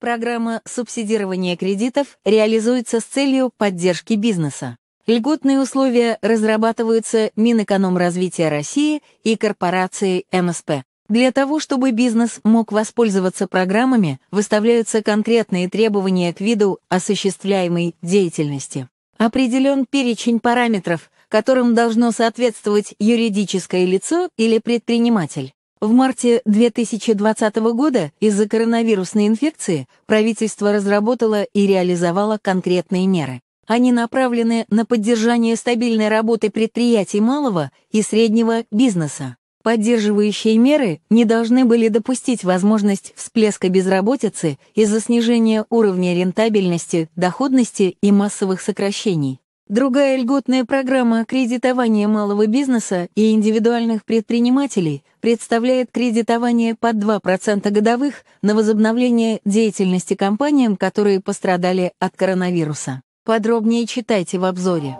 Программа субсидирования кредитов реализуется с целью поддержки бизнеса. Льготные условия разрабатываются Минэкономразвития России и корпорацией МСП. Для того, чтобы бизнес мог воспользоваться программами, выставляются конкретные требования к виду осуществляемой деятельности. Определен перечень параметров, которым должно соответствовать юридическое лицо или предприниматель. В марте 2020 года из-за коронавирусной инфекции правительство разработало и реализовало конкретные меры. Они направлены на поддержание стабильной работы предприятий малого и среднего бизнеса. Поддерживающие меры не должны были допустить возможность всплеска безработицы из-за снижения уровня рентабельности, доходности и массовых сокращений. Другая льготная программа кредитования малого бизнеса и индивидуальных предпринимателей представляет кредитование под 2% годовых на возобновление деятельности компаниям, которые пострадали от коронавируса. Подробнее читайте в обзоре.